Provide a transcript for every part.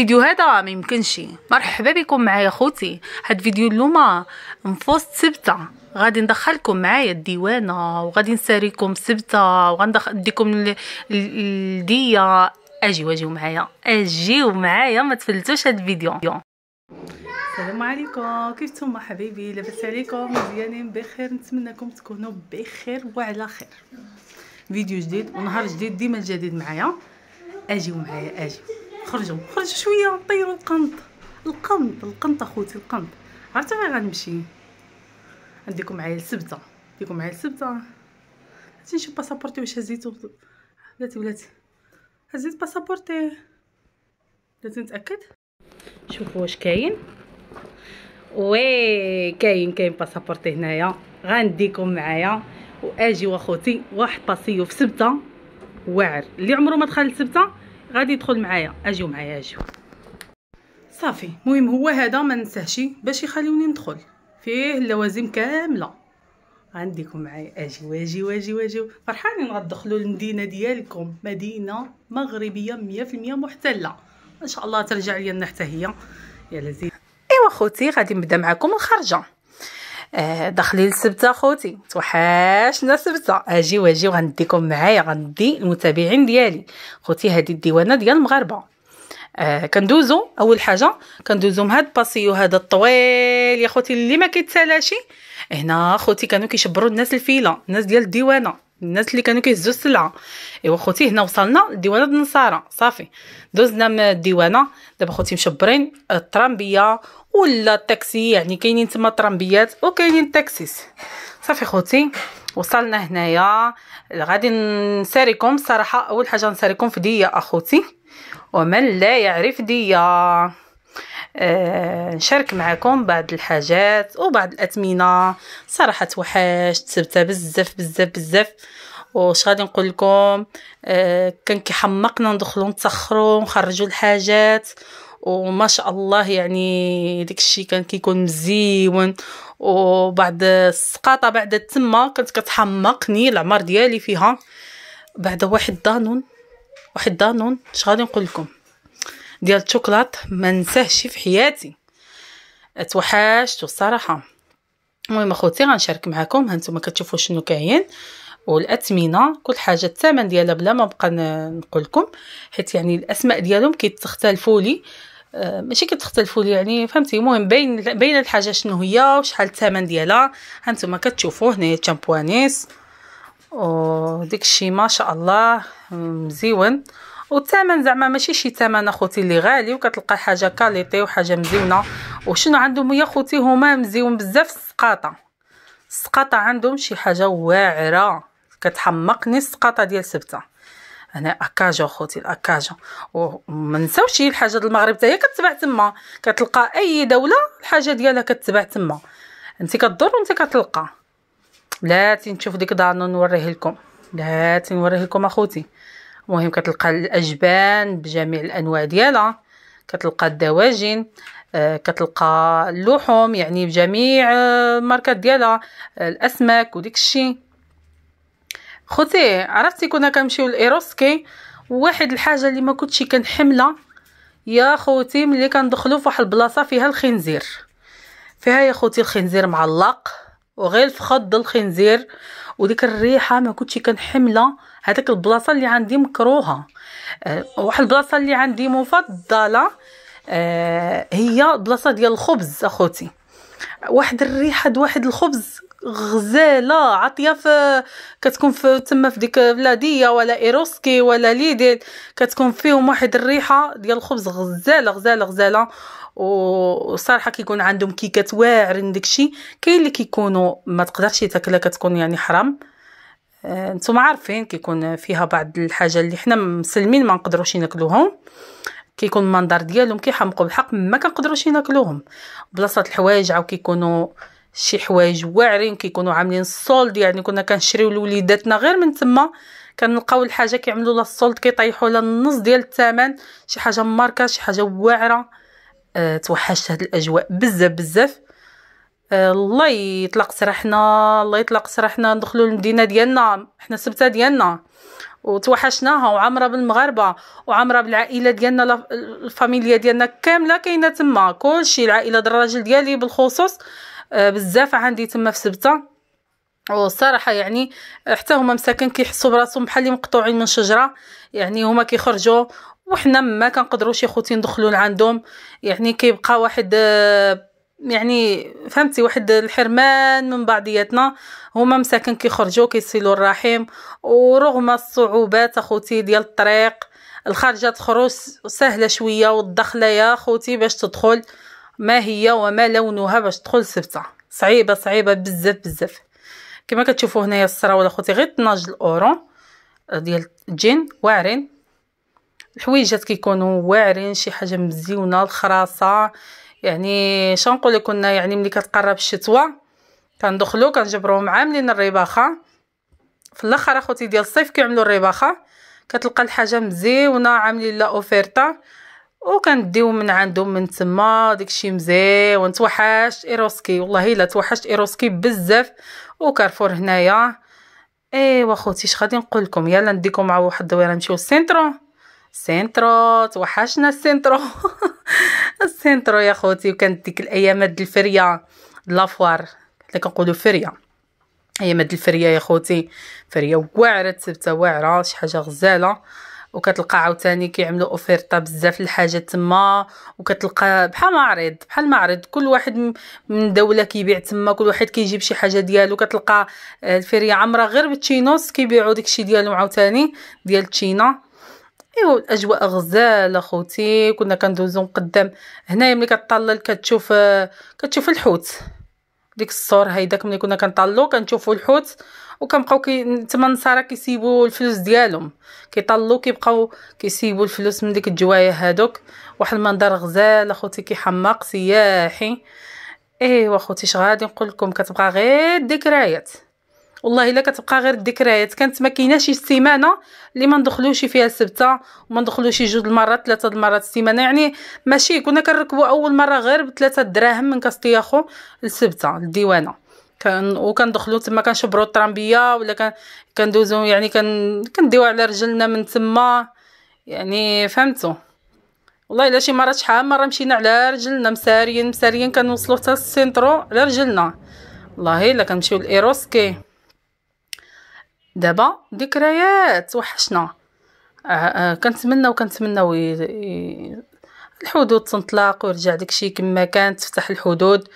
الفيديو هذا ما يمكنش مرحبا بكم معايا خوتي هاد فيديو اللومة نفوس سبتة غادي ندخلكم معايا الديوانة وغادي نساريكم سبتة وغنديكم الدية اجيو اجيو معايا اجيو معايا ما تفلتوش هاد الفيديو السلام عليكم كيف نتوما حبيبي لاباس عليكم مزيانين بخير نتمنىكم تكونوا بخير وعلى خير فيديو جديد ونهار جديد ديما الجديد معايا اجيو معايا اجيو خرجوا خرجوا شويه نطيروا القنط القنط القنط اخوتي القنط عرفتوا فين غنمشي عندكم معايا السبته عندكم معايا السبته عرفتي نشوف باسبورتي واش هزيتو بلاتي بلاتي هزيت باسبورتي لازم نتاكد شوفوا واش كاين وي كاين كاين باسبورتي هنايا غنديكم معايا واجي واخوتي واحد باسيو في سبته واعر اللي عمره ما دخل لسبته غادي يدخل معايا اجيو معايا اجيو صافي مهم هو هذا ما ننساهش باش يخليوني ندخل فيه اللوازم كامله غنديكم معايا اجيو اجيو اجيو اجيو فرحانين غتدخلوا المدينه ديالكم مدينه مغربيه 100% محتله ان شاء الله ترجع لينا حتى هي يا لذيذ ايوا خوتي غادي نبدا معكم الخرجه آه، دخلي للسبته خوتي توحشنا السبته اجي واجي وغنديكم معايا غندي المتابعين ديالي خوتي هذه الديوانه ديال المغاربه آه كندوزو اول حاجه كندوزو هاد الباسيو هذا الطويل يا خوتي اللي ما كيتسالاش هنا خوتي كانوا كيشبروا الناس الفيله الناس ديال الديوانه الناس اللي كانوا كيهزوا السلعه ايوا خوتي هنا وصلنا لديوانه النصارى صافي دوزنا من الديوانه دابا خوتي مشبرين الترامبيه ولا التاكسي يعني كاينين تما طرمبيات وكاينين التاكسيس صافي خوتي وصلنا هنايا غادي نساريكم الصراحه اول حاجه نساريكم في ديا اخوتي ومن لا يعرف نشارك آه نشارك معكم بعض الحاجات وبعض الاثمنه صراحه توحشت سبتها بزاف بزاف بزاف واش غادي نقول لكم آه كان كيحمقنا ندخلو نتسخرو نخرجوا الحاجات وما شاء الله يعني داكشي كان كيكون مزيون وبعد السقاطه بعد تما كنت كتحمقني العمر ديالي فيها بعد واحد دانون واحد دانون اش غادي نقول لكم ديال الشوكولات ما نساهش في حياتي توحشت الصراحه المهم اخوتي غنشارك معكم هانتوما كتشوفوا شنو كاين والاثمنه كل حاجه الثمن ديالها بلا ما نبقى نقول لكم حيت يعني الاسماء ديالهم كيتختلفوا لي آه، ماشي كتختلفوا يعني فهمتي المهم بين بين الحاجه شنو هي وشحال الثمن ديالها هانتوما كتشوفوا هنا الشامبوانيس وديك الشيء ما شاء الله مزيون والثمن زعما ماشي شي ثمن اخوتي اللي غالي وكتلقى حاجه كاليتي وحاجه مزيونه وشنو عندهم يا اخوتي هما مزيون بزاف السقاطه السقاطه عندهم شي حاجه واعره كتحمقني السقاطه ديال سبته هنا اكاجو خوتي الاكاجو وما نساوش الحاجه ديال المغرب حتى هي كتباع تما كتلقى اي دوله الحاجه ديالها كتباع تما انت كدور وانت كتلقى بلاتي نشوف ديك دانو نوريه لكم بلاتي نوريه لكم اخوتي المهم كتلقى الاجبان بجميع الانواع ديالها كتلقى الدواجن آه، كتلقى اللحوم يعني بجميع آه، الماركات ديالها آه، الاسماك وديك الشيء خوتي عرفتي كنا كنمشيو لايروسكي واحد الحاجه اللي ما كنتش كنحملها يا خوتي ملي كندخلو فواحد البلاصه فيها الخنزير فيها يا خوتي الخنزير معلق وغير الفخذ الخنزير وديك الريحه ما كنتش كنحملها هذاك البلاصه اللي عندي مكروهه أه واحد البلاصه اللي عندي مفضله أه هي بلاصه ديال الخبز اخوتي واحد الريحه واحد الخبز غزاله عطيه في كتكون في تما في ديك بلاديه ولا ايروسكي ولا ليديل كتكون فيهم واحد الريحه ديال الخبز غزاله غزاله غزاله وصراحه كيكون عندهم كيكات واعرين داكشي كاين اللي كيكونوا ما تقدرش تاكلها كتكون يعني حرام آه، نتوما عارفين كيكون فيها بعض الحاجه اللي حنا مسلمين ما نقدروش ناكلوهم كيكون المنظر ديالهم كيحمقوا بالحق ما كنقدروش ناكلوهم بلاصه الحوايج عاو كيكونوا شي حوايج واعرين كيكونوا عاملين الصولد يعني كنا كنشريو لوليداتنا غير من تما كنلقاو الحاجه كيعملوا لها السولد كيطيحوا لها النص ديال الثمن شي حاجه ماركه شي حاجه واعره أه توحشت هاد الاجواء بزاف بزاف أه الله يطلق سراحنا الله يطلق سراحنا ندخلوا المدينه ديالنا حنا سبته ديالنا وتوحشناها وعامره بالمغاربه وعامره بالعائله ديالنا الفاميليا ديالنا كامله كاينه تما كلشي العائله ديال الراجل ديالي بالخصوص آه، بزاف عندي تما في سبته والصراحة يعني حتى هما مساكن كيحسوا براسهم بحال اللي مقطوعين من شجرة يعني هما كيخرجوا وحنا ما كنقدروش يا خوتي ندخلوا لعندهم يعني كيبقى واحد آه، يعني فهمتي واحد الحرمان من بعضياتنا هما مساكن كيخرجوا كيصلوا الرحم ورغم الصعوبات اخوتي ديال الطريق الخارجه تخرج سهله شويه والدخله يا اخوتي باش تدخل ما هي وما لونها باش تدخل سبته صعيبه صعيبه بزاف بزاف كما كتشوفوا هنايا السراول اخوتي غير طناج الاورو آه، ديال الجين واعرين الحويجات كيكونوا واعرين شي حاجه مزيونه الخراصه يعني شنقول كنا يعني ملي كتقرب الشتوى كندخلو كنجبروهم عاملين الرباخه في الاخر اخوتي ديال الصيف كيعملوا الرباخه كتلقى الحاجه مزيونه عاملين لا اوفيرتا وكنديو من عندهم من تما داكشي مزيون توحشت ايروسكي والله الا توحشت ايروسكي بزاف وكارفور هنايا ايوا خوتي اش غادي نقول لكم يلا نديكم مع واحد الدويره نمشيو للسنترو سنترو توحشنا السنترو السنترو يا خوتي وكانت ديك الايامات د الفريه لافوار اللي كنقولوا فريه ايامات الفريه يا خوتي فريه واعره تبته واعره شي حاجه غزاله وكتلقى عاوتاني كيعملوا اوفيرطا بزاف الحاجات تما وكتلقى بحال معرض بحال معرض كل واحد من دوله كيبيع تما كل واحد كيجيب شي حاجه ديالو كتلقى آه، الفريه عمره غير بالتشينوس كيبيعوا داكشي ديالهم عاوتاني ديال تشينا ايوا الاجواء غزال اخوتي كنا كندوزو قدام هنايا ملي كطلل كتشوف كتشوف الحوت ديك الصور هيداك ملي كنا كنطلو كنشوفو الحوت وكنبقاو كي تما النصارى كيسيبو الفلوس ديالهم كيطلو كيبقاو كيسيبو الفلوس من ديك الجوايا هادوك واحد المنظر غزال اخوتي كيحمق سياحي ايوا اخوتي اش غادي نقول لكم كتبقى غير ذكريات والله الا كتبقى غير الذكريات كانت ما كايناش السيمانه اللي ما ندخلوش فيها السبته وما ندخلوش جوج المرات ثلاثه المرات السيمانه يعني ماشي كنا كنركبوا اول مره غير بثلاثه دراهم من كاستياخو للسبته للديوانه كان وكندخلوا تما كنشبروا الترامبيه ولا كان كندوزو يعني كان كنديو على رجلنا من تما يعني فهمتوا والله الا شي مرات شحال مره مشينا على رجلنا مساريين مساريين كنوصلوا حتى السنترو على رجلنا والله الا كنمشيو لايروسكي دابا ذكريات وحشنا كنتمناو آه، آه، كنتمناو الحدود تنطلق ويرجع داكشي كما كان تفتح الحدود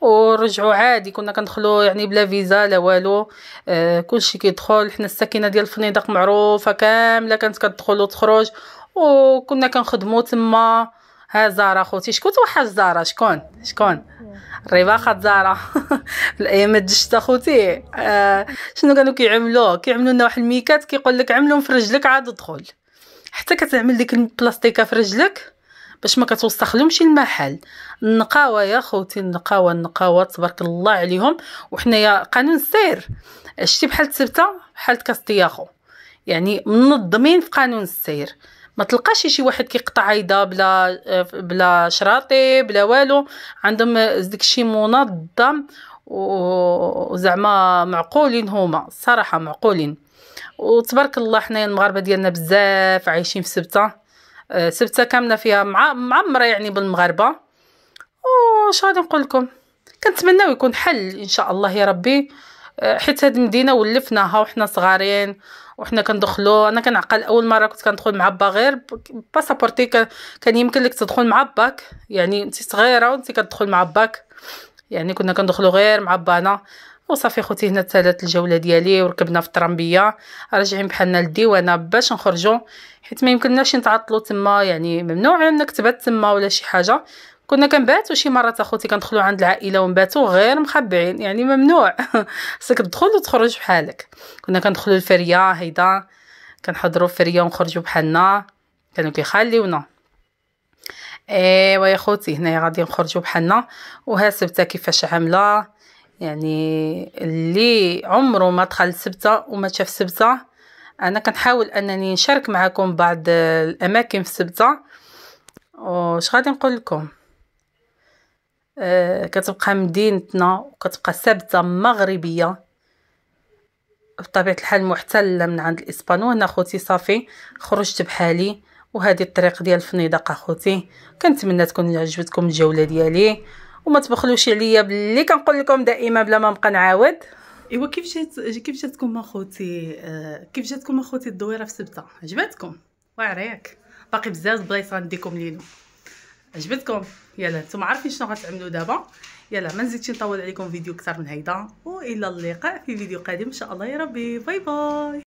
ورجعوا عادي كنا كندخلوا يعني بلا فيزا لا والو آه كلشي كيدخل حنا الساكنه ديال الفنيدق معروفه كامله كانت كتدخل وتخرج وكنا كنخدموا تما ها زارا خوتي شكون توحش زارا شكون شكون ريبا خات زارا الايام الدشتا خوتي آه شنو كانوا كيعملوا كيعملوا لنا واحد الميكات كيقول لك عملهم في رجلك عاد ادخل حتى كتعمل ديك البلاستيكه في رجلك باش ما كتوسخلهمش المحل النقاوه يا خوتي النقاوه النقاوه تبارك الله عليهم وحنايا قانون السير شتي بحال السبته بحال كاستياخو يعني منظمين في قانون السير ما تلقاش شي واحد كيقطع عيدا بلا بلا شراطي بلا والو عندهم داكشي منظم وزعما معقولين هما الصراحه معقولين وتبارك الله حنايا المغاربه ديالنا بزاف عايشين في سبته آه، سبته كامله فيها معمره يعني بالمغاربه واش غادي نقول لكم كنتمناو يكون حل ان شاء الله يا ربي حيت هاد المدينه ولفناها وحنا صغارين وحنا كندخلو انا كنعقل اول مره كنت كندخل مع با غير باسابورتي كان يمكن لك تدخل مع باك يعني انت صغيره وانت كتدخل مع باك يعني كنا كندخلو غير مع بانا وصافي خوتي هنا تسالات الجوله ديالي وركبنا في الترامبيه راجعين بحالنا للديوانه باش نخرجوا حيت ما يمكنناش نتعطلوا تما يعني ممنوع انك تبات تما ولا شي حاجه كنا كنباتو شي مرات اخوتي كندخلو عند العائله ونباتو غير مخبعين يعني ممنوع خصك تدخل وتخرج بحالك كنا كندخلو الفريه هيدا كنحضروا الفريه ونخرجوا بحالنا كانوا كيخليونا ايوا يا خوتي هنايا غادي نخرجوا بحالنا وها سبته كيفاش عامله يعني اللي عمره ما دخل سبته وما شاف سبته انا كنحاول انني نشارك معكم بعض الاماكن في سبته وش غادي نقول لكم آه، كتبقى مدينتنا وكتبقى ثابته مغربيه بطبيعه الحال محتله من عند الاسبان هنا خوتي صافي خرجت بحالي وهذه الطريق ديال الفنيدق اخوتي كنتمنى تكون عجبتكم الجوله ديالي وما تبخلوش عليا باللي كنقول لكم دائما بلا ما نبقى نعاود ايوا كيف جات كيف جاتكم اخوتي آه، كيف جاتكم اخوتي الدويره في سبته عجبتكم واعره ياك باقي بزاف بلايص غنديكم لينا عجبتكم يلا نتوما عارفين شنو غتعملوا دابا يلا ما نزيدش نطول عليكم فيديو اكثر من هيدا والى اللقاء في فيديو قادم ان شاء الله يا ربي باي باي